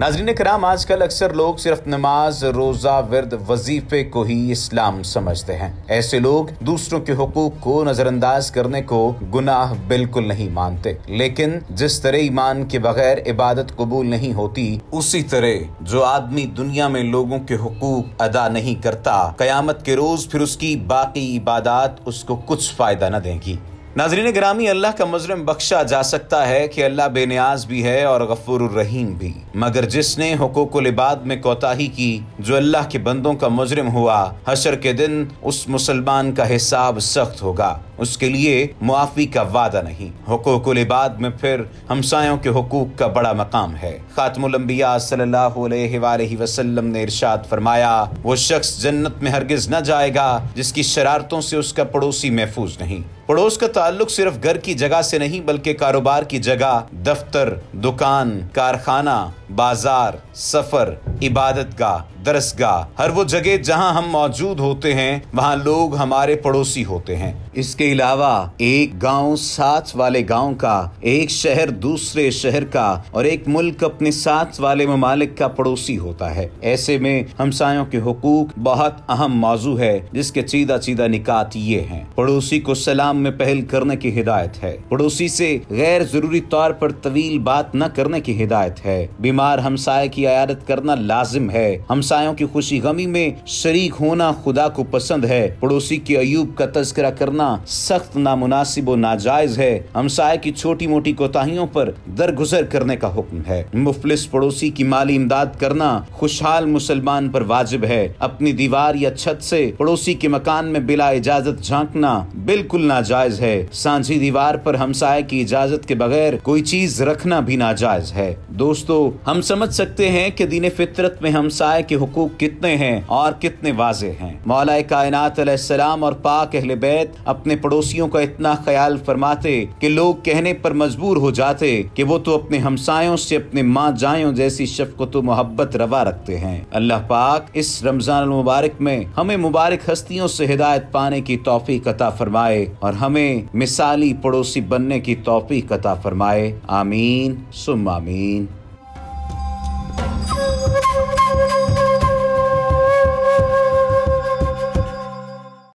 नाजरीन कराम आजकल अक्सर लोग सिर्फ नमाज रोजा वर्द वजीफे को ही इस्लाम समझते हैं ऐसे लोग दूसरों के हकूक को नजरअंदाज करने को गुनाह बिल्कुल नहीं मानते लेकिन जिस तरह ईमान के बगैर इबादत कबूल नहीं होती उसी तरह जो आदमी दुनिया में लोगों के हकूक अदा नहीं करता कयामत के रोज फिर उसकी बाकी इबादत उसको कुछ फायदा न देगी नाजरीन ग्रामी अल्लाह का मुजरम बख्शा जा सकता है कि अल्लाह बेनियाज भी है और गफूर रहीम भी मगर जिसने हकूकबाद में कोताही की जो अल्लाह के बंदों का मुजरम हुआ हशर के दिन उस मुसलमान का हिसाब सख्त होगा उसके लिए मुआफी का वादा नहीं हकूक इबाद में फिर हमसायों के हकूक का बड़ा मकाम है खातमबिया वसल्लम ने इरशाद फरमाया वो शख्स जन्नत में हरगिज न जाएगा जिसकी शरारतों से उसका पड़ोसी महफूज नहीं पड़ोस का ताल्लुक सिर्फ घर की जगह से नहीं बल्कि कारोबार की जगह दफ्तर दुकान कारखाना बाजार सफर इबादत गाह दरसगाह हर वो जगह जहाँ हम मौजूद होते हैं वहाँ लोग हमारे पड़ोसी होते हैं इसके अलावा एक गांव साथ वाले गांव का एक शहर दूसरे शहर का और एक मुल्क अपने साथ वाले ममालिक का पड़ोसी होता है ऐसे में हमसायों के हकूक बहुत अहम मौजू है जिसके सीधा सीधा निकात ये हैं पड़ोसी को सलाम में पहल करने की हिदायत है पड़ोसी से गैर जरूरी तौर पर तवील बात न करने की हिदायत है बीमार हमसाय की आयादत करना लाजिम है हमसायों की खुशी गमी में शरीक होना खुदा को पसंद है पड़ोसी के अयूब का तस्करा करना सख्त नामुनासिब और नाजायज है हमसाय की छोटी मोटी कोताहियों पर दरगुजर करने का हुक्म है मुफलिस पड़ोसी की माली इमदाद करना खुशहाल मुसलमान पर वाजिब है अपनी दीवार या छत से पड़ोसी के मकान में बिला इजाजत झांकना बिल्कुल नाजायज है सांझी दीवार पर हमसाय की इजाजत के बगैर कोई चीज रखना भी नाजायज है दोस्तों हम समझ सकते हैं कि दीन फित फितरत में हमसाय के हकूक कितने हैं और कितने वाजे हैं मौलाए कायनात अलैहिस्सलाम और पाक अहल बैत अपने पड़ोसियों का इतना ख्याल फरमाते कि लोग कहने पर मजबूर हो जाते कि वो तो अपने हमसायों से अपने माँ जायों जैसी शफकत मोहब्बत रवा रखते हैं अल्लाह पाक इस रमजान मुबारक में हमें मुबारक हस्तियों से हिदायत पाने की तोफ़ी कता फरमाए और हमें मिसाली पड़ोसी बनने की तोफ़ी कता फरमाए आमीन सुम आमीन